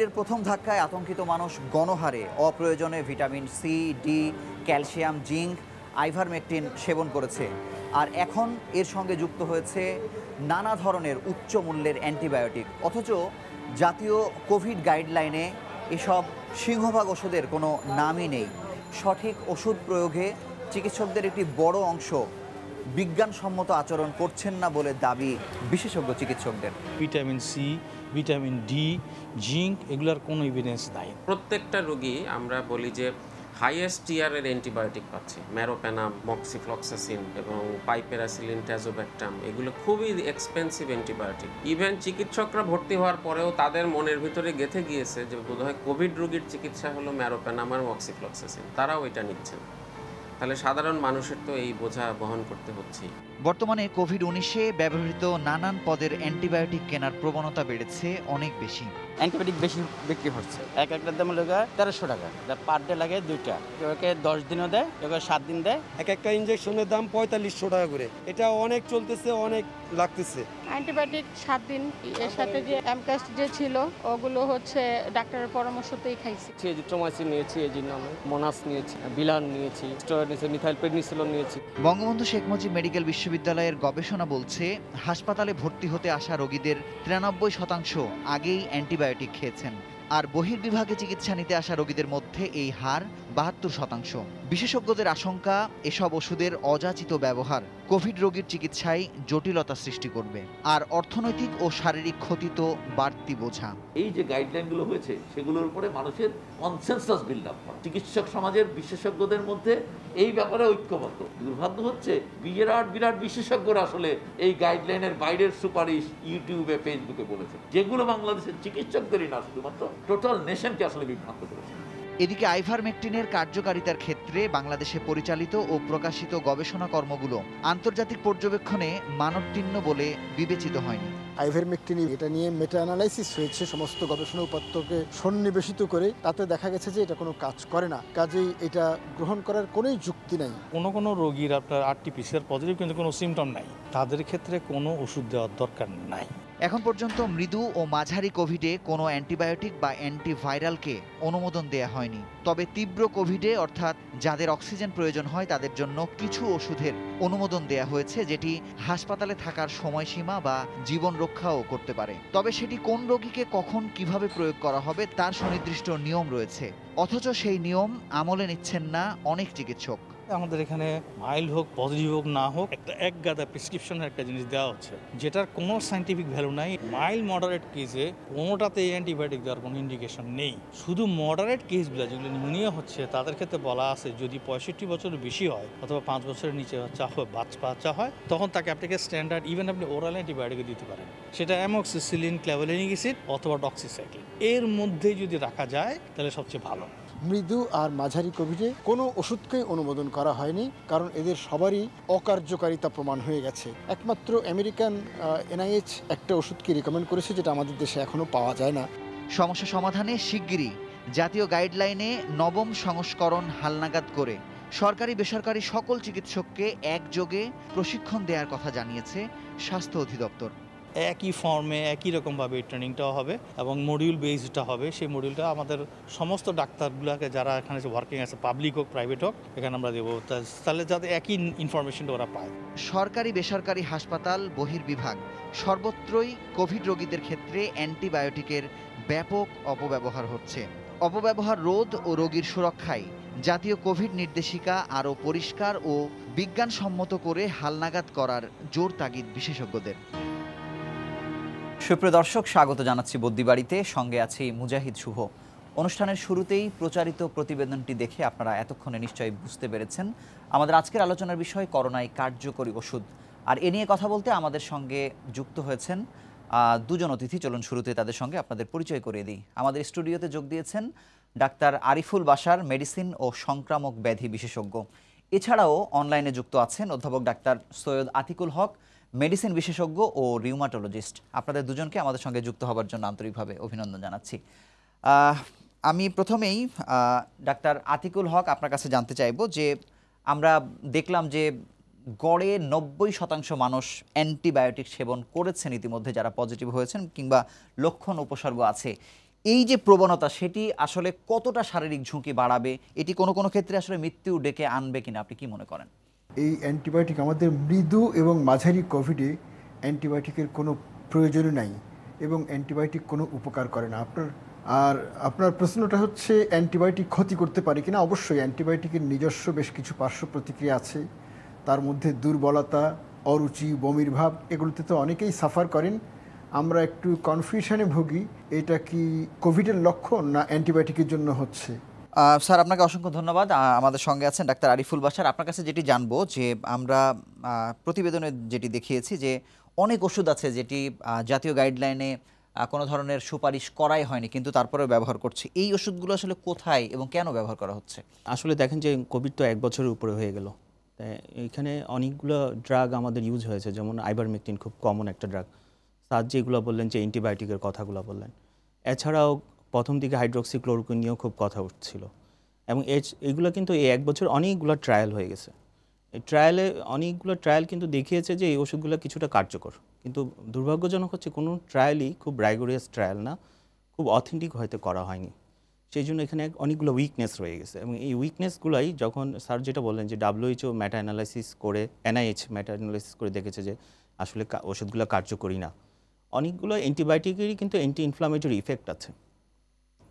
কোভিডের প্রথম ধাক্কায় আতঙ্কিত মানুষ গণহারে অপ্রয়োজনে vitamin C D calcium zinc ivermectin সেবন করেছে আর এখন এর সঙ্গে যুক্ত হয়েছে নানা ধরনের উচ্চ মূল্যের অ্যান্টিবায়োটিক অথচ জাতীয় কোভিড গাইডলাইনে এসব সিংহভাগ ওষুধের কোনো নামই নেই সঠিক ওষুধ প্রয়োগে চিকিৎসকদের একটি বড় অংশ বিজ্ঞানসম্মত আচরণ করছেন না বলে দাবি বিশেষজ্ঞ চিকিৎসকদের vitamin C vitamin D zinc এগুলোর কোনো ইভিডেন্স নাই প্রত্যেকটা রোগী আমরা বলি যে হাইয়েস্ট ইয়ারের অ্যান্টিবায়োটিক পাচ্ছে ম্যারোপ্যানাম মক্সিফ্লক্সাসিন এবং পাইপেরাসিলিন ট্যাজোব্যাকটাম এগুলো খুবই এক্সপেন্সিভ অ্যান্টিবায়োটিক ইভেন চিকিৎসকরা ভর্তি হওয়ার পরেও তাদের মনের ভিতরে গেঁথে গিয়েছে যে বোধহয় কোভিড রোগীর চিকিৎসা হলো ম্যারোপ্যানাম আর মক্সিফ্লক্সাসিন তারাও এটা নিচ্ছেন তাহলে সাধারণ মানুষের তো এই বোঝা বহন করতে হচ্ছেই বর্তমানে কোভিড উনিশে ব্যবহৃত নানান পদের অ্যান্টিবায়োটিক কেনার প্রবণতা বেড়েছে অনেক বেশি অ্যান্টিবায়োটিক বেশি বিক্রি হচ্ছে এক একটা দাম লোক তেরোশো টাকা পার ডে লাগে দুইটা ওকে দশ দিনও দেয় ওকে সাত দিন দেয় এক একটা ইঞ্জেকশনের দাম পঁয়তাল্লিশশো টাকা করে এটা অনেক চলতেছে অনেক লাগতেছে অ্যান্টিবায়োটিক সাত দিন এর সাথে যে অ্যামকাস্ট যে ছিল ওগুলো হচ্ছে ডাক্তারের পরামর্শতেই খাইছি ট্রোমাইসিন নিয়েছি এই জন্য মোনাস নিয়েছি বিলান নিয়েছি স্টোর নিয়েছি মিথাইল পেডনিসিলন নিয়েছি বঙ্গবন্ধু শেখ মুজিব মেডিকেল বিশ্ব বিশ্ববিদ্যালয়ের গবেষণা বলছে হাসপাতালে ভর্তি হতে আসা রোগীদের তিরানব্বই শতাংশ আগেই অ্যান্টিবায়োটিক খেয়েছেন আর বহির্বিভাগে চিকিৎসা নিতে আসা রোগীদের মধ্যে এই হার বাহাত্তর শতাংশ বিশেষজ্ঞদের আশঙ্কা এসব ওষুধের অযাচিত ব্যবহার কোভিড রোগীর চিকিৎসায় জটিলতা সৃষ্টি করবে আর অর্থনৈতিক ও শারীরিক ক্ষতি তো বাড়তি বোঝা এই যে গাইডলাইনগুলো হয়েছে সেগুলোর উপরে মানুষের কনসেনসাস বিল্ড আপ করা চিকিৎসক সমাজের বিশেষজ্ঞদের মধ্যে এই ব্যাপারে ঐক্যবদ্ধ দুর্ভাগ্য হচ্ছে বিরাট বিরাট বিশেষজ্ঞরা আসলে এই গাইডলাইনের বাইরের সুপারিশ ইউটিউবে ফেসবুকে বলেছে যেগুলো বাংলাদেশের চিকিৎসকদেরই না শুধুমাত্র টোটাল নেশনকে আসলে বিভ্রান্ত করেছে এদিকে আইভারমেকটিনের কার্যকারিতার ক্ষেত্রে বাংলাদেশে পরিচালিত ও প্রকাশিত গবেষণা কর্মগুলো আন্তর্জাতিক পর্যবেক্ষণে মানবতীর্ণ বলে বিবেচিত হয়নি আইভারমেকটিন এটা নিয়ে মেটা অ্যানালাইসিস হয়েছে সমস্ত গবেষণা উপাত্তকে সন্নিবেশিত করে তাতে দেখা গেছে যে এটা কোনো কাজ করে না কাজেই এটা গ্রহণ করার কোনোই যুক্তি নাই কোনো কোনো রোগীর আপনার আরটিপিসিআর পজিটিভ কিন্তু কোনো সিমটম নাই তাদের ক্ষেত্রে কোনো ওষুধ দেওয়ার দরকার নাই এখন পর্যন্ত মৃদু ও মাঝারি কোভিডে কোনো অ্যান্টিবায়োটিক বা অ্যান্টিভাইরালকে অনুমোদন দেয়া হয়নি তবে তীব্র কোভিডে অর্থাৎ যাদের অক্সিজেন প্রয়োজন হয় তাদের জন্য কিছু ওষুধের অনুমোদন দেয়া হয়েছে যেটি হাসপাতালে থাকার সময়সীমা বা জীবন রক্ষাও করতে পারে তবে সেটি কোন রোগীকে কখন কিভাবে প্রয়োগ করা হবে তার সুনির্দিষ্ট নিয়ম রয়েছে অথচ সেই নিয়ম আমলে নিচ্ছেন না অনেক চিকিৎসক আমাদের এখানে মাইল হোক পজিটিভ হোক না হোক একটা এক গাদা প্রেসক্রিপশনের একটা জিনিস দেওয়া হচ্ছে যেটার কোনো সাইন্টিফিক ভ্যালু নাই মাইল মডারেট কেসে কোনোটাতে অ্যান্টিবায়োটিক দেওয়ার কোনো ইন্ডিকেশন নেই শুধু মডারেট কেসগুলো যেগুলো নিউমোনিয়া হচ্ছে তাদের ক্ষেত্রে বলা আছে যদি পঁয়ষট্টি বছরের বেশি হয় অথবা পাঁচ বছরের নিচে বাচ্চা হয় বাচ্চা হয় তখন তাকে আপনাকে স্ট্যান্ডার্ড ইভেন আপনি ওরাল অ্যান্টিবায়োটিক দিতে পারেন সেটা অ্যামক্সিসিলিন ক্ল্যাভেলিনিক অ্যাসিড অথবা ডক্সিসাইক্লিন এর মধ্যে যদি রাখা যায় তাহলে সবচেয়ে ভালো মৃদু আর মাঝারি কোভিডে কোনো ওষুধকেই অনুমোদন করা হয়নি কারণ এদের সবারই অকার্যকারিতা প্রমাণ হয়ে গেছে একমাত্র আমেরিকান এনআইএইচ একটা ওষুধকে রিকমেন্ড করেছে যেটা আমাদের দেশে এখনও পাওয়া যায় না সমস্যা সমাধানে শিগগিরই জাতীয় গাইডলাইনে নবম সংস্করণ হালনাগাদ করে সরকারি বেসরকারি সকল চিকিৎসককে একযোগে প্রশিক্ষণ দেওয়ার কথা জানিয়েছে স্বাস্থ্য অধিদপ্তর একই ফর্মে একই রকমভাবে এই ট্রেনিংটাও হবে এবং মডিউল বেসডটা হবে সেই মডিউলটা আমাদের সমস্ত ডাক্তারগুলোকে যারা এখানে ওয়ার্কিং আছে পাবলিক হোক প্রাইভেট হোক এখানে আমরা দেবো তাহলে যাতে একই ইনফরমেশনটা ওরা পায় সরকারি বেসরকারি হাসপাতাল বহির্বিভাগ সর্বত্রই কোভিড রোগীদের ক্ষেত্রে অ্যান্টিবায়োটিকের ব্যাপক অপব্যবহার হচ্ছে অপব্যবহার রোধ ও রোগীর সুরক্ষায় জাতীয় কোভিড নির্দেশিকা আরও পরিষ্কার ও বিজ্ঞানসম্মত করে হালনাগাদ করার জোর তাগিদ বিশেষজ্ঞদের সুপ্রিয় দর্শক স্বাগত জানাচ্ছি বদ্যিবাড়িতে সঙ্গে আছে মুজাহিদ শুভ অনুষ্ঠানের শুরুতেই প্রচারিত প্রতিবেদনটি দেখে আপনারা এতক্ষণে নিশ্চয়ই বুঝতে পেরেছেন আমাদের আজকের আলোচনার বিষয় করোনায় কার্যকরী ওষুধ আর এ নিয়ে কথা বলতে আমাদের সঙ্গে যুক্ত হয়েছেন দুজন অতিথি চলুন শুরুতে তাদের সঙ্গে আপনাদের পরিচয় করিয়ে দিই আমাদের স্টুডিওতে যোগ দিয়েছেন ডাক্তার আরিফুল বাসার মেডিসিন ও সংক্রামক ব্যাধি বিশেষজ্ঞ এছাড়াও অনলাইনে যুক্ত আছেন অধ্যাপক ডাক্তার সৈয়দ আতিকুল হক মেডিসিন বিশেষজ্ঞ ও রিউমাটোলজিস্ট আপনাদের দুজনকে আমাদের সঙ্গে যুক্ত হবার জন্য আন্তরিকভাবে অভিনন্দন জানাচ্ছি আমি প্রথমেই ডাক্তার আতিকুল হক আপনার কাছে জানতে চাইব যে আমরা দেখলাম যে গড়ে নব্বই শতাংশ মানুষ অ্যান্টিবায়োটিক সেবন করেছেন ইতিমধ্যে যারা পজিটিভ হয়েছেন কিংবা লক্ষণ উপসর্গ আছে এই যে প্রবণতা সেটি আসলে কতটা শারীরিক ঝুঁকি বাড়াবে এটি কোনো কোনো ক্ষেত্রে আসলে মৃত্যু ডেকে আনবে কিনা আপনি কি মনে করেন এই অ্যান্টিবায়োটিক আমাদের মৃদু এবং মাঝারি কোভিডে অ্যান্টিবায়োটিকের কোনো প্রয়োজন নাই এবং অ্যান্টিবায়োটিক কোনো উপকার করে না আপনার আর আপনার প্রশ্নটা হচ্ছে অ্যান্টিবায়োটিক ক্ষতি করতে পারে কিনা অবশ্যই অ্যান্টিবায়োটিকের নিজস্ব বেশ কিছু পার্শ্ব প্রতিক্রিয়া আছে তার মধ্যে দুর্বলতা অরুচি বমির ভাব এগুলোতে তো অনেকেই সাফার করেন আমরা একটু কনফিউশনে ভুগি এটা কি কোভিডের লক্ষণ না অ্যান্টিবায়োটিকের জন্য হচ্ছে স্যার আপনাকে অসংখ্য ধন্যবাদ আমাদের সঙ্গে আছেন ডাক্তার আরিফুল বাসার আপনার কাছে যেটি জানবো যে আমরা প্রতিবেদনে যেটি দেখিয়েছি যে অনেক ওষুধ আছে যেটি জাতীয় গাইডলাইনে কোনো ধরনের সুপারিশ করাই হয়নি কিন্তু তারপরেও ব্যবহার করছে এই ওষুধগুলো আসলে কোথায় এবং কেন ব্যবহার করা হচ্ছে আসলে দেখেন যে কোভিড তো এক বছরের উপরে হয়ে গেল তাই এখানে অনেকগুলো ড্রাগ আমাদের ইউজ হয়েছে যেমন আইবারমেকটিন খুব কমন একটা ড্রাগ তার যেগুলো বললেন যে অ্যান্টিবায়োটিকের কথাগুলো বললেন এছাড়াও প্রথম দিকে হাইড্রোক্সিক্লোরোকুইন নিয়েও খুব কথা উঠছিল এবং এগুলো কিন্তু এই এক বছর অনেকগুলো ট্রায়াল হয়ে গেছে এই ট্রায়ালে অনেকগুলো ট্রায়াল কিন্তু দেখিয়েছে যে এই ওষুধগুলো কিছুটা কার্যকর কিন্তু দুর্ভাগ্যজনক হচ্ছে কোনো ট্রায়ালই খুব রাইগোরিয়াস ট্রায়াল না খুব অথেন্টিক হয়তো করা হয়নি সেই জন্য এখানে অনেকগুলো উইকনেস রয়ে গেছে এবং এই উইকনেসগুলাই যখন স্যার যেটা বললেন যে ডাব্লিউএইচও ম্যাটা অ্যানালাইসিস করে এনআইএইচ ম্যাটা অ্যানালাইসিস করে দেখেছে যে আসলে ওষুধগুলো কার্যকরী না অনেকগুলো অ্যান্টিবায়োটিকেরই কিন্তু অ্যান্টি ইনফ্লামেটরি ইফেক্ট আছে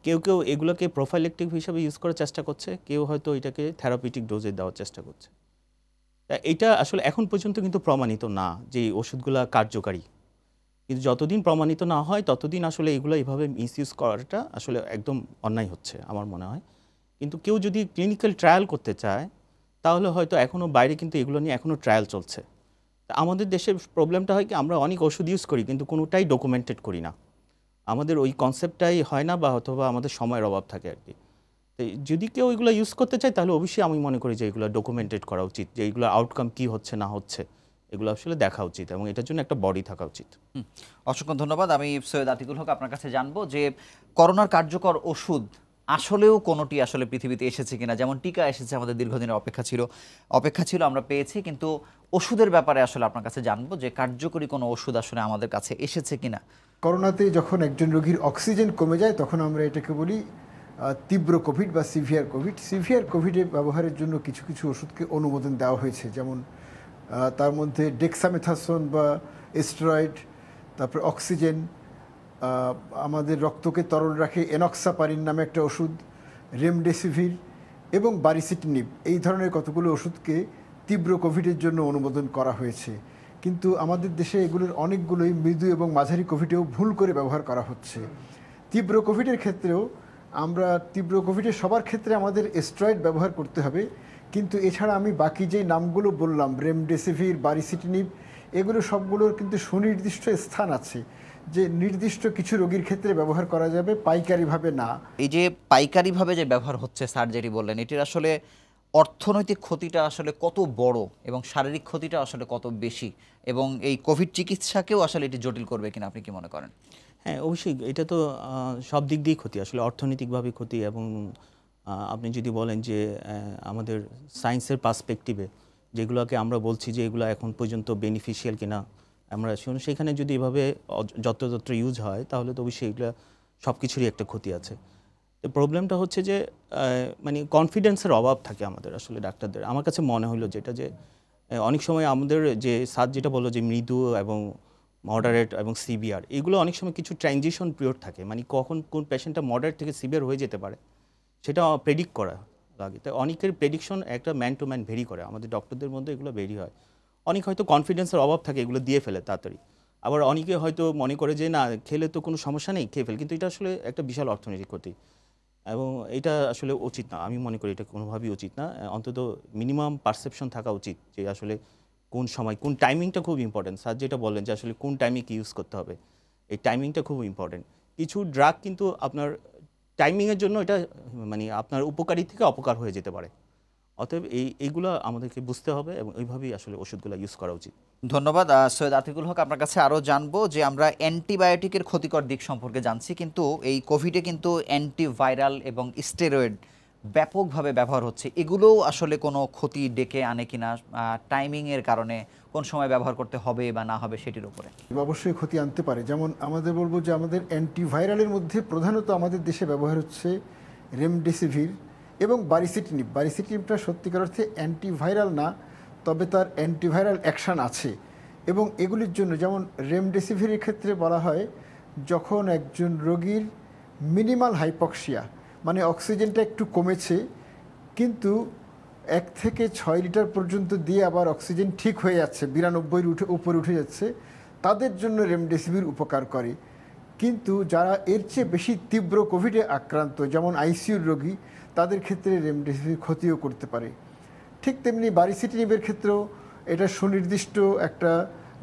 কেউ কেউ এগুলোকে প্রোফাইলেকটিক হিসাবে ইউজ করার চেষ্টা করছে কেউ হয়তো এটাকে থেরাপিটিক ডোজে দেওয়ার চেষ্টা করছে তা এটা আসলে এখন পর্যন্ত কিন্তু প্রমাণিত না যে ওষুধগুলো কার্যকারী কিন্তু যতদিন প্রমাণিত না হয় ততদিন আসলে এগুলো এভাবে ইউজ করাটা আসলে একদম অন্যায় হচ্ছে আমার মনে হয় কিন্তু কেউ যদি ক্লিনিক্যাল ট্রায়াল করতে চায় তাহলে হয়তো এখনও বাইরে কিন্তু এগুলো নিয়ে এখনও ট্রায়াল চলছে আমাদের দেশের প্রবলেমটা হয় কি আমরা অনেক ওষুধ ইউজ করি কিন্তু কোনোটাই ডকুমেন্টেড করি না আমাদের ওই কনসেপ্টটাই হয় না বা অথবা আমাদের সময়ের অভাব থাকে আর কি যদি কেউ ওইগুলো ইউজ করতে চায় তাহলে অবশ্যই আমি মনে করি যে এগুলো ডকুমেন্টেড করা উচিত যে এইগুলো আউটকাম কী হচ্ছে না হচ্ছে এগুলো আসলে দেখা উচিত এবং এটার জন্য একটা বডি থাকা উচিত অসংখ্য ধন্যবাদ আমি সৈয়দ আতিকুল হক আপনার কাছে জানবো যে করোনার কার্যকর ওষুধ আসলেও কোনোটি আসলে পৃথিবীতে এসেছে কিনা যেমন টিকা এসেছে আমাদের দীর্ঘদিনের অপেক্ষা ছিল অপেক্ষা ছিল আমরা পেয়েছি কিন্তু ওষুধের ব্যাপারে আসলে আপনার কাছে জানবো যে কার্যকরী কোনো ওষুধ আসলে আমাদের কাছে এসেছে কিনা করোনাতে যখন একজন রোগীর অক্সিজেন কমে যায় তখন আমরা এটাকে বলি তীব্র কোভিড বা সিভিয়ার কোভিড সিভিয়ার কোভিডে ব্যবহারের জন্য কিছু কিছু ওষুধকে অনুমোদন দেওয়া হয়েছে যেমন তার মধ্যে ডেক্সামেথাসন বা স্টেরয়েড তারপরে অক্সিজেন আমাদের রক্তকে তরল রাখে এনক্সাপারিন নামে একটা ওষুধ রেমডেসিভির এবং বারিসিটনিভ এই ধরনের কতগুলো ওষুধকে তীব্র কোভিডের জন্য অনুমোদন করা হয়েছে কিন্তু আমাদের দেশে এগুলোর অনেকগুলোই মৃদু এবং মাঝারি কোভিডেও ভুল করে ব্যবহার করা হচ্ছে তীব্র কোভিডের ক্ষেত্রেও আমরা তীব্র কোভিডে সবার ক্ষেত্রে আমাদের স্ট্রয়েড ব্যবহার করতে হবে কিন্তু এছাড়া আমি বাকি যে নামগুলো বললাম রেমডেসিভির বারিসিটনিভ এগুলো সবগুলোর কিন্তু সুনির্দিষ্ট স্থান আছে যে নির্দিষ্ট কিছু রোগীর ক্ষেত্রে ব্যবহার করা যাবে পাইকারিভাবে না এই যে পাইকারিভাবে যে ব্যবহার হচ্ছে সার্জারি বললেন এটির আসলে অর্থনৈতিক ক্ষতিটা আসলে কত বড় এবং শারীরিক ক্ষতিটা আসলে কত বেশি এবং এই কোভিড চিকিৎসাকেও আসলে এটি জটিল করবে কিনা আপনি কি মনে করেন হ্যাঁ অবশ্যই এটা তো সব দিক দিয়েই ক্ষতি আসলে অর্থনৈতিকভাবে ক্ষতি এবং আপনি যদি বলেন যে আমাদের সায়েন্সের পার্সপেক্টিভে যেগুলোকে আমরা বলছি যে এগুলো এখন পর্যন্ত বেনিফিশিয়াল কিনা আমরা সেখানে যদি এভাবে যত্রতত্র ইউজ হয় তাহলে তো অবশ্যই এগুলো সব কিছুরই একটা ক্ষতি আছে তো প্রবলেমটা হচ্ছে যে মানে কনফিডেন্সের অভাব থাকে আমাদের আসলে ডাক্তারদের আমার কাছে মনে হলো যেটা যে অনেক সময় আমাদের যে সাদ যেটা বললো যে মৃদু এবং মডারেট এবং সিভিয়ার এগুলো অনেক সময় কিছু ট্রানজিশন পিরিয়ড থাকে মানে কখন কোন পেশেন্টটা মডারেট থেকে সিভিয়ার হয়ে যেতে পারে সেটা প্রেডিক্ট করা লাগে তাই অনেকের প্রেডিকশন একটা ম্যান টু ম্যান ভেরি করে আমাদের ডক্টরদের মধ্যে এগুলো ভেরি হয় অনেক হয়তো কনফিডেন্সের অভাব থাকে এগুলো দিয়ে ফেলে তাড়াতাড়ি আবার অনেকে হয়তো মনে করে যে না খেলে তো কোনো সমস্যা নেই খেয়ে ফেলে কিন্তু এটা আসলে একটা বিশাল অর্থনৈতিক ক্ষতি এবং এটা আসলে উচিত না আমি মনে করি এটা কোনোভাবেই উচিত না অন্তত মিনিমাম পারসেপশন থাকা উচিত যে আসলে কোন সময় কোন টাইমিংটা খুব ইম্পর্টেন্ট স্যার যেটা বললেন যে আসলে কোন টাইমে কী ইউজ করতে হবে এই টাইমিংটা খুব ইম্পর্টেন্ট কিছু ড্রাগ কিন্তু আপনার টাইমিংয়ের জন্য এটা মানে আপনার উপকারী থেকে অপকার হয়ে যেতে পারে অতএব এই এইগুলো আমাদেরকে বুঝতে হবে এবং ওইভাবেই আসলে ওষুধগুলো ইউজ করা উচিত ধন্যবাদ সৈয়দ আতিকুল হক আপনার কাছে আরও জানবো যে আমরা অ্যান্টিবায়োটিকের ক্ষতিকর দিক সম্পর্কে জানছি কিন্তু এই কোভিডে কিন্তু অ্যান্টিভাইরাল এবং স্টেরয়েড ব্যাপকভাবে ব্যবহার হচ্ছে এগুলোও আসলে কোনো ক্ষতি ডেকে আনে কিনা টাইমিংয়ের কারণে কোন সময় ব্যবহার করতে হবে বা না হবে সেটির উপরে অবশ্যই ক্ষতি আনতে পারে যেমন আমাদের বলবো যে আমাদের অ্যান্টিভাইরালের মধ্যে প্রধানত আমাদের দেশে ব্যবহার হচ্ছে রেমডেসিভির এবং বারিসিটিনিপ বারিসিটিনিপটা সত্যিকার অর্থে অ্যান্টিভাইরাল না তবে তার অ্যান্টিভাইরাল অ্যাকশান আছে এবং এগুলির জন্য যেমন রেমডেসিভিরের ক্ষেত্রে বলা হয় যখন একজন রোগীর মিনিমাল হাইপক্সিয়া মানে অক্সিজেনটা একটু কমেছে কিন্তু এক থেকে ছয় লিটার পর্যন্ত দিয়ে আবার অক্সিজেন ঠিক হয়ে যাচ্ছে বিরানব্বইয়ের উঠে উপরে উঠে যাচ্ছে তাদের জন্য রেমডেসিভির উপকার করে কিন্তু যারা এর চেয়ে বেশি তীব্র কোভিডে আক্রান্ত যেমন আইসিউর রোগী তাদের ক্ষেত্রে রেমডেসিভির ক্ষতিও করতে পারে ঠিক তেমনি বারিসিটিনিবের ক্ষেত্রেও এটা সুনির্দিষ্ট একটা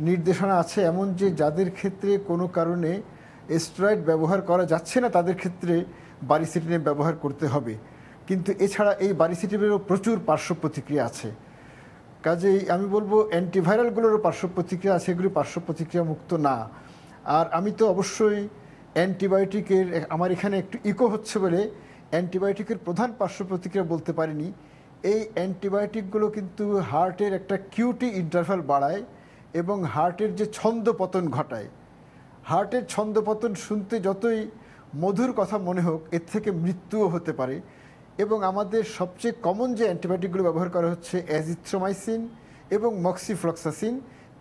নির্দেশনা আছে এমন যে যাদের ক্ষেত্রে কোনো কারণে স্টেরয়েড ব্যবহার করা যাচ্ছে না তাদের ক্ষেত্রে বারিসিটিনিব ব্যবহার করতে হবে কিন্তু এছাড়া এই বারিসিটিনিবেরও প্রচুর পার্শ্ব প্রতিক্রিয়া আছে কাজেই আমি বলবো অ্যান্টিভাইরালগুলোরও পার্শ্ব প্রতিক্রিয়া আছে এগুলি পার্শ্ব প্রতিক্রিয়া মুক্ত না আর আমি তো অবশ্যই অ্যান্টিবায়োটিকের আমার এখানে একটু ইকো হচ্ছে বলে অ্যান্টিবায়োটিকের প্রধান পার্শ্ব প্রতিক্রিয়া বলতে পারিনি এই অ্যান্টিবায়োটিকগুলো কিন্তু হার্টের একটা কিউটি ইন্টারভাল বাড়ায় এবং হার্টের যে ছন্দপতন ঘটায় হার্টের ছন্দপতন শুনতে যতই মধুর কথা মনে হোক এর থেকে মৃত্যুও হতে পারে এবং আমাদের সবচেয়ে কমন যে অ্যান্টিবায়োটিকগুলো ব্যবহার করা হচ্ছে অ্যাজিথ্রোমাইসিন এবং মক্সিফ্লক্সাসিন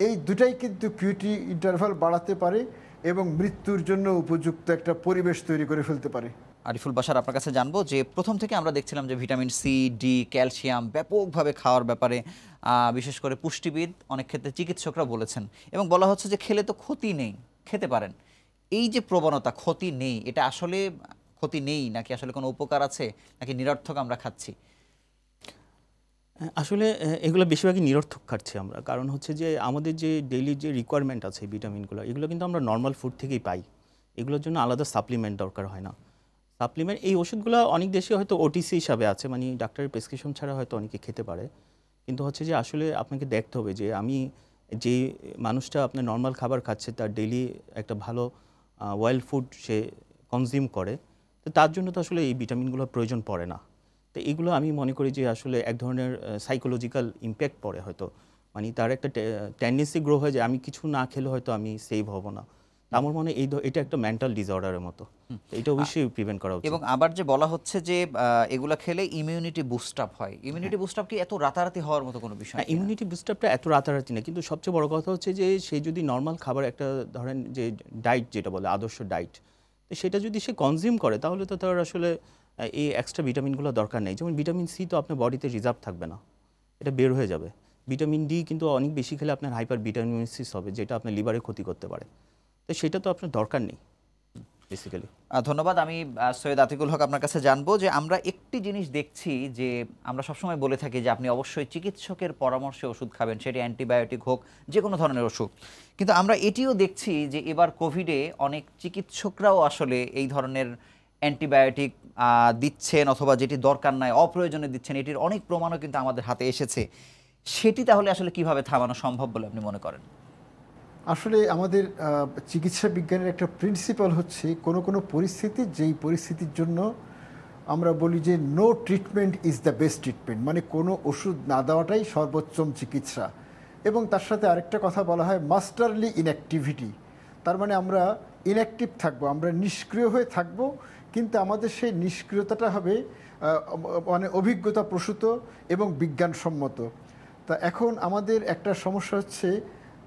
এই দুটাই কিন্তু কিউটি ইন্টারভাল বাড়াতে পারে এবং মৃত্যুর জন্য উপযুক্ত একটা পরিবেশ তৈরি করে ফেলতে পারে আরিফুল বাসার আপনার কাছে জানবো যে প্রথম থেকে আমরা দেখছিলাম যে ভিটামিন সি ডি ক্যালসিয়াম ব্যাপকভাবে খাওয়ার ব্যাপারে বিশেষ করে পুষ্টিবিদ অনেক ক্ষেত্রে চিকিৎসকরা বলেছেন এবং বলা হচ্ছে যে খেলে তো ক্ষতি নেই খেতে পারেন এই যে প্রবণতা ক্ষতি নেই এটা আসলে ক্ষতি নেই নাকি আসলে কোনো উপকার আছে নাকি নিরর্থক আমরা খাচ্ছি আসলে এগুলো বেশিরভাগই নিরর্থক খাচ্ছি আমরা কারণ হচ্ছে যে আমাদের যে ডেইলি যে রিকোয়ারমেন্ট আছে ভিটামিনগুলো এগুলো কিন্তু আমরা নর্মাল ফুড থেকেই পাই এগুলোর জন্য আলাদা সাপ্লিমেন্ট দরকার হয় না সাপ্লিমেন্ট এই ওষুধগুলো অনেক দেশে হয়তো ওটিসি হিসাবে আছে মানে ডাক্তারের প্রেসক্রিপশন ছাড়া হয়তো অনেকে খেতে পারে কিন্তু হচ্ছে যে আসলে আপনাকে দেখতে হবে যে আমি যে মানুষটা আপনার নর্মাল খাবার খাচ্ছে তার ডেইলি একটা ভালো ওয়াইল্ড ফুড সে কনজিউম করে তো তার জন্য তো আসলে এই ভিটামিনগুলোর প্রয়োজন পড়ে না তো এগুলো আমি মনে করি যে আসলে এক ধরনের সাইকোলজিক্যাল ইম্প্যাক্ট পড়ে হয়তো মানে তার একটা টেন্ডেন্সি গ্রো হয় যে আমি কিছু না খেলে হয়তো আমি সেভ হব না আমার মনে এই এটা একটা মেন্টাল ডিসঅর্ডারের মতো এটা অবশ্যই প্রিভেন্ট করা উচিত এবং আবার যে বলা হচ্ছে যে এগুলো খেলে ইমিউনিটি বুস্ট আপ হয় ইমিউনিটি বুস্ট আপ কি এত রাতারাতি হওয়ার মতো কোনো বিষয় না ইমিউনিটি বুস্ট আপটা এত রাতারাতি না কিন্তু সবচেয়ে বড় কথা হচ্ছে যে সে যদি নর্মাল খাবার একটা ধরেন যে ডায়েট যেটা বলে আদর্শ ডায়েট সেটা যদি সে কনজিউম করে তাহলে তো তার আসলে এই এক্সট্রা ভিটামিনগুলো দরকার নেই যেমন ভিটামিন সি তো আপনার বডিতে রিজার্ভ থাকবে না এটা বের হয়ে যাবে ভিটামিন ডি কিন্তু অনেক বেশি খেলে আপনার হাইপার ভিটামিনসিস হবে যেটা আপনার লিভারে ক্ষতি করতে পারে তো সেটা তো আপনার দরকার নেই বেসিক্যালি ধন্যবাদ আমি সৈয়দ আতিকুল হক আপনার কাছে জানবো যে আমরা একটি জিনিস দেখছি যে আমরা সবসময় বলে থাকি যে আপনি অবশ্যই চিকিৎসকের পরামর্শে ওষুধ খাবেন সেটি অ্যান্টিবায়োটিক হোক যে কোনো ধরনের ওষুধ কিন্তু আমরা এটিও দেখছি যে এবার কোভিডে অনেক চিকিৎসকরাও আসলে এই ধরনের অ্যান্টিবায়োটিক দিচ্ছেন অথবা যেটি দরকার নাই অপ্রয়োজনে দিচ্ছেন এটির অনেক প্রমাণও কিন্তু আমাদের হাতে এসেছে সেটি তাহলে আসলে কিভাবে থামানো সম্ভব বলে আপনি মনে করেন আসলে আমাদের চিকিৎসা বিজ্ঞানের একটা প্রিন্সিপাল হচ্ছে কোনো কোনো পরিস্থিতি যেই পরিস্থিতির জন্য আমরা বলি যে no treatment is the best treatment মানে কোনো ওষুধ না দেওয়াটাই সর্বোচ্চম চিকিৎসা এবং তার সাথে আরেকটা কথা বলা হয় মাস্টারলি ইনঅ্যাক্টিভিটি তার মানে আমরা ইনঅ্যাক্টিভ থাকবো আমরা নিষ্ক্রিয় হয়ে থাকবো কিন্তু আমাদের সেই নিষ্ক্রিয়তাটা হবে মানে অভিজ্ঞতা প্রসূত এবং বিজ্ঞানসম্মত তা এখন আমাদের একটা সমস্যা হচ্ছে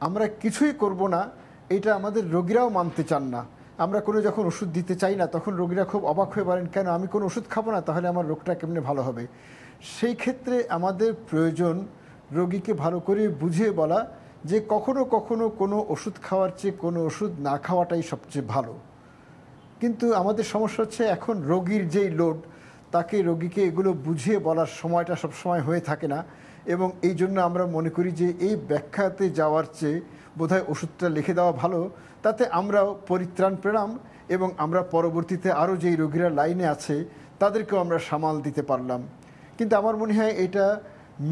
আমরা কিছুই করব না এটা আমাদের রোগীরাও মানতে চান না আমরা কোনো যখন ওষুধ দিতে চাই না তখন রোগীরা খুব অবাক হয়ে পারেন কেন আমি কোনো ওষুধ খাবো না তাহলে আমার রোগটা কেমনে ভালো হবে সেই ক্ষেত্রে আমাদের প্রয়োজন রোগীকে ভালো করে বুঝিয়ে বলা যে কখনো কখনো কোনো ওষুধ খাওয়ার চেয়ে কোনো ওষুধ না খাওয়াটাই সবচেয়ে ভালো কিন্তু আমাদের সমস্যা হচ্ছে এখন রোগীর যেই লোড তাকে রোগীকে এগুলো বুঝিয়ে বলার সময়টা সব সময় হয়ে থাকে না এবং এই জন্য আমরা মনে করি যে এই ব্যাখ্যাতে যাওয়ার চেয়ে বোধহয় ওষুধটা লিখে দেওয়া ভালো তাতে আমরাও পরিত্রাণ পেলাম এবং আমরা পরবর্তীতে আরও যেই রোগীরা লাইনে আছে তাদেরকেও আমরা সামাল দিতে পারলাম কিন্তু আমার মনে হয় এটা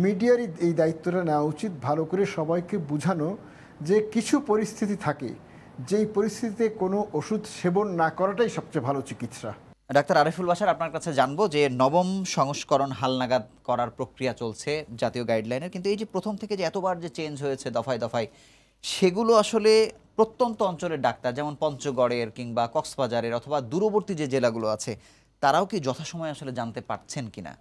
মিডিয়ারই এই দায়িত্বটা নেওয়া উচিত ভালো করে সবাইকে বুঝানো যে কিছু পরিস্থিতি থাকে যেই পরিস্থিতিতে কোনো ওষুধ সেবন না করাটাই সবচেয়ে ভালো চিকিৎসা ডাক্তার আরিফুল বাসার আপনার কাছে জানবো যে নবম সংস্করণ হালনাগাদ করার প্রক্রিয়া চলছে জাতীয় গাইডলাইনের কিন্তু এই যে প্রথম থেকে যে এতবার যে চেঞ্জ হয়েছে দফায় দফায় সেগুলো আসলে প্রত্যন্ত অঞ্চলের ডাক্তার যেমন পঞ্চগড়ের কিংবা কক্সবাজারের অথবা দূরবর্তী যে জেলাগুলো আছে তারাও কি যথাসময়ে আসলে জানতে পারছেন কিনা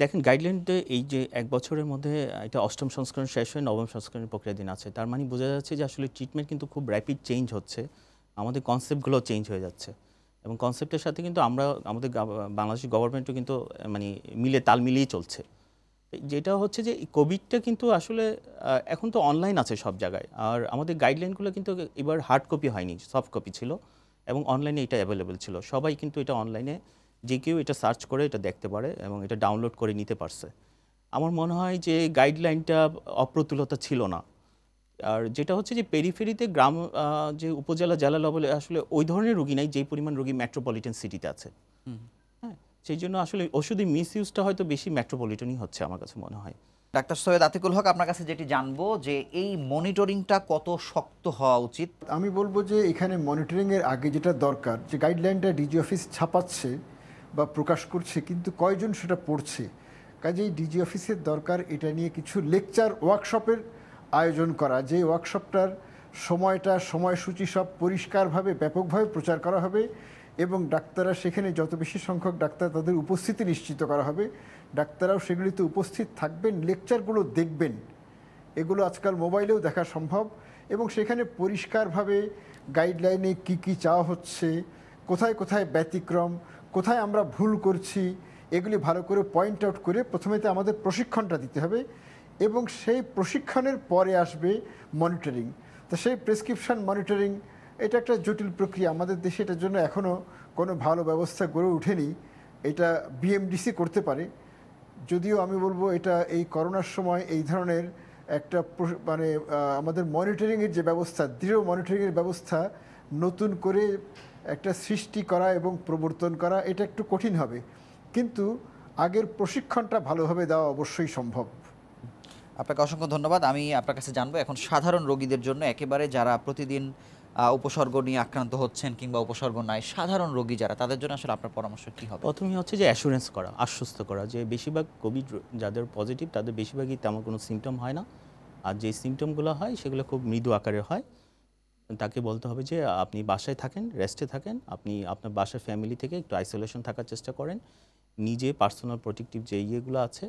দেখেন গাইডলাইনতে এই যে এক বছরের মধ্যে এটা অষ্টম সংস্করণ শেষ হয়ে নবম সংস্করণের প্রক্রিয়াধীন আছে তার মানে বোঝা যাচ্ছে যে আসলে ট্রিটমেন্ট কিন্তু খুব র্যাপিড চেঞ্জ হচ্ছে আমাদের কনসেপ্টগুলো চেঞ্জ হয়ে যাচ্ছে এবং কনসেপ্টের সাথে কিন্তু আমরা আমাদের বাংলাদেশ গভর্নমেন্টও কিন্তু মানে মিলে তাল মিলিয়ে চলছে যেটা হচ্ছে যে কোভিডটা কিন্তু আসলে এখন তো অনলাইন আছে সব জায়গায় আর আমাদের গাইডলাইনগুলো কিন্তু এবার হার্ড কপি হয়নি সফট কপি ছিল এবং অনলাইনে এটা অ্যাভেলেবেল ছিল সবাই কিন্তু এটা অনলাইনে যে কেউ এটা সার্চ করে এটা দেখতে পারে এবং এটা ডাউনলোড করে নিতে পারছে আমার মনে হয় যে গাইডলাইনটা অপ্রতুলতা ছিল না আর যেটা হচ্ছে যে পেরিফেরিতে গ্রাম যে উপজেলা জেলা লেভেলে আসলে ওই ধরনের রুগী নাই যেই পরিমাণ রুগী মেট্রোপলিটন সিটিতে আছে হ্যাঁ সেই জন্য আসলে ওষুধের মিস ইউজটা হয়তো বেশি মেট্রোপলিটনই হচ্ছে আমার কাছে মনে হয় ডাক্তার সৈয়দ আতিকুল হক আপনার কাছে যেটি জানবো যে এই মনিটরিংটা কত শক্ত হওয়া উচিত আমি বলবো যে এখানে মনিটরিংয়ের আগে যেটা দরকার যে গাইডলাইনটা ডিজি অফিস ছাপাচ্ছে বা প্রকাশ করছে কিন্তু কয়জন সেটা পড়ছে কাজেই ডিজি অফিসের দরকার এটা নিয়ে কিছু লেকচার ওয়ার্কশপের আয়োজন করা যে ওয়ার্কশপটার সময়টা সময়সূচি সব পরিষ্কারভাবে ব্যাপকভাবে প্রচার করা হবে এবং ডাক্তাররা সেখানে যত বেশি সংখ্যক ডাক্তার তাদের উপস্থিতি নিশ্চিত করা হবে ডাক্তাররাও সেগুলিতে উপস্থিত থাকবেন লেকচারগুলো দেখবেন এগুলো আজকাল মোবাইলেও দেখা সম্ভব এবং সেখানে পরিষ্কারভাবে গাইডলাইনে কি কি চাওয়া হচ্ছে কোথায় কোথায় ব্যতিক্রম কোথায় আমরা ভুল করছি এগুলি ভালো করে পয়েন্ট আউট করে প্রথমেতে আমাদের প্রশিক্ষণটা দিতে হবে এবং সেই প্রশিক্ষণের পরে আসবে মনিটরিং তো সেই প্রেসক্রিপশান মনিটরিং এটা একটা জটিল প্রক্রিয়া আমাদের দেশে এটার জন্য এখনও কোনো ভালো ব্যবস্থা গড়ে ওঠেনি এটা বিএমডিসি করতে পারে যদিও আমি বলবো এটা এই করোনার সময় এই ধরনের একটা মানে আমাদের মনিটরিংয়ের যে ব্যবস্থা দৃঢ় মনিটরিংয়ের ব্যবস্থা নতুন করে একটা সৃষ্টি করা এবং প্রবর্তন করা এটা একটু কঠিন হবে কিন্তু আগের প্রশিক্ষণটা ভালোভাবে দেওয়া অবশ্যই সম্ভব আপনাকে অসংখ্য ধন্যবাদ আমি আপনার কাছে জানবো এখন সাধারণ রোগীদের জন্য একেবারে যারা প্রতিদিন উপসর্গ নিয়ে আক্রান্ত হচ্ছেন কিংবা উপসর্গ নাই সাধারণ রোগী যারা তাদের জন্য আসলে আপনার পরামর্শ কী হবে প্রথমে হচ্ছে যে অ্যাসুরেন্স করা আশ্বস্ত করা যে বেশিরভাগ কোভিড যাদের পজিটিভ তাদের বেশিরভাগই তেমন কোনো সিমটম হয় না আর যে সিমটমগুলো হয় সেগুলো খুব মৃদু আকারের হয় তাকে বলতে হবে যে আপনি বাসায় থাকেন রেস্টে থাকেন আপনি আপনার বাসার ফ্যামিলি থেকে একটু আইসোলেশন থাকার চেষ্টা করেন নিজে পার্সোনাল প্রোটেক্টিভ যে ইয়েগুলো আছে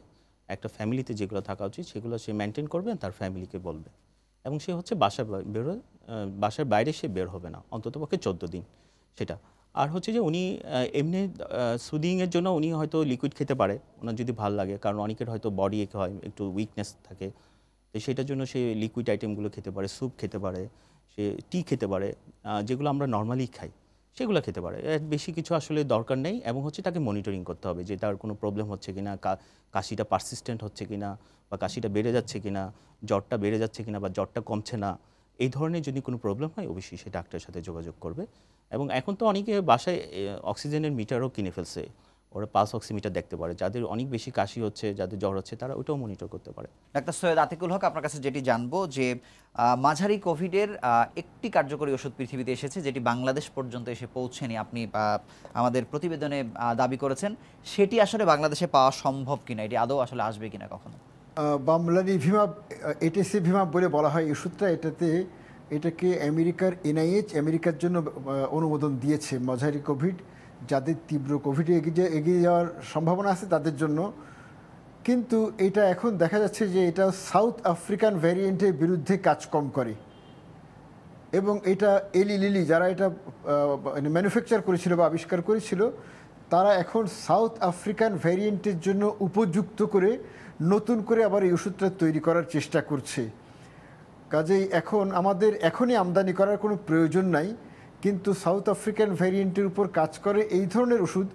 একটা ফ্যামিলিতে যেগুলো থাকা উচিত সেগুলো সে মেনটেন করবে তার ফ্যামিলিকে বলবে এবং সে হচ্ছে বাসা বেরো বাসার বাইরে সে বের হবে না অন্ততপক্ষে চোদ্দো দিন সেটা আর হচ্ছে যে উনি এমনি সুদিংয়ের জন্য উনি হয়তো লিকুইড খেতে পারে ওনার যদি ভাল লাগে কারণ অনেকের হয়তো বডি একে হয় একটু উইকনেস থাকে তো সেটার জন্য সে লিকুইড আইটেমগুলো খেতে পারে স্যুপ খেতে পারে সে টি খেতে পারে যেগুলো আমরা নর্মালি খাই সেগুলো খেতে পারে বেশি কিছু আসলে দরকার নেই এবং হচ্ছে তাকে মনিটরিং করতে হবে যে তার কোনো প্রবলেম হচ্ছে কি না কাশিটা পারসিস্টেন্ট হচ্ছে কি না বা কাশিটা বেড়ে যাচ্ছে কি না জ্বরটা বেড়ে যাচ্ছে কি না বা জ্বরটা কমছে না এই ধরনের যদি কোনো প্রবলেম হয় অবশ্যই সে ডাক্তারের সাথে যোগাযোগ করবে এবং এখন তো অনেকে বাসায় অক্সিজেনের মিটারও কিনে ফেলছে ওরা পালস অক্সিমিটার দেখতে পারে যাদের অনেক বেশি কাশি হচ্ছে যাদের জ্বর হচ্ছে তারা ওটাও মনিটর করতে পারে ডাক্তার সৈয়দ আতিকুল হক আপনার কাছে যেটি জানবো যে মাঝারি কোভিডের একটি কার্যকরী ওষুধ পৃথিবীতে এসেছে যেটি বাংলাদেশ পর্যন্ত এসে পৌঁছেনি আপনি আমাদের প্রতিবেদনে দাবি করেছেন সেটি আসলে বাংলাদেশে পাওয়া সম্ভব কিনা এটি আদৌ আসলে আসবে কিনা কখনো বামলানি ভিমা এটিসি ভিমা বলে বলা হয় ওষুধটা এটাতে এটাকে আমেরিকার এনআইএইচ আমেরিকার জন্য অনুমোদন দিয়েছে মাঝারি কোভিড যাদের তীব্র কোভিডে এগিয়ে এগিয়ে যাওয়ার সম্ভাবনা আছে তাদের জন্য কিন্তু এটা এখন দেখা যাচ্ছে যে এটা সাউথ আফ্রিকান ভ্যারিয়েন্টের বিরুদ্ধে কাজ কম করে এবং এটা এলি লিলি যারা এটা ম্যানুফ্যাকচার করেছিল বা আবিষ্কার করেছিল তারা এখন সাউথ আফ্রিকান ভ্যারিয়েন্টের জন্য উপযুক্ত করে নতুন করে আবার এই ওষুধটা তৈরি করার চেষ্টা করছে কাজেই এখন আমাদের এখনই আমদানি করার কোনো প্রয়োজন নাই কিন্তু সাউথ আফ্রিকান ভ্যারিয়েন্টের উপর কাজ করে এই ধরনের ওষুধ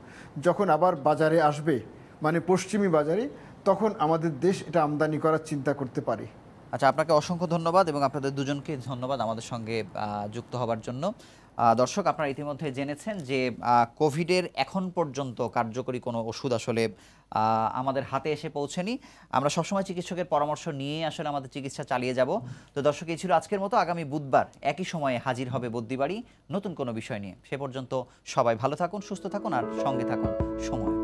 যখন আবার বাজারে আসবে মানে পশ্চিমী বাজারে তখন আমাদের দেশ এটা আমদানি করার চিন্তা করতে পারে আচ্ছা আপনাকে অসংখ্য ধন্যবাদ এবং আপনাদের দুজনকে ধন্যবাদ আমাদের সঙ্গে যুক্ত হবার জন্য দর্শক আপনারা ইতিমধ্যে জেনেছেন যে কোভিডের এখন পর্যন্ত কার্যকরী কোনো ওষুধ আসলে আমাদের হাতে এসে পৌঁছেনি আমরা সবসময় চিকিৎসকের পরামর্শ নিয়ে আসলে আমাদের চিকিৎসা চালিয়ে যাব তো দর্শক এই ছিল আজকের মতো আগামী বুধবার একই সময়ে হাজির হবে বদ্যিবাড়ি নতুন কোনো বিষয় নিয়ে সে পর্যন্ত সবাই ভালো থাকুন সুস্থ থাকুন আর সঙ্গে থাকুন সময়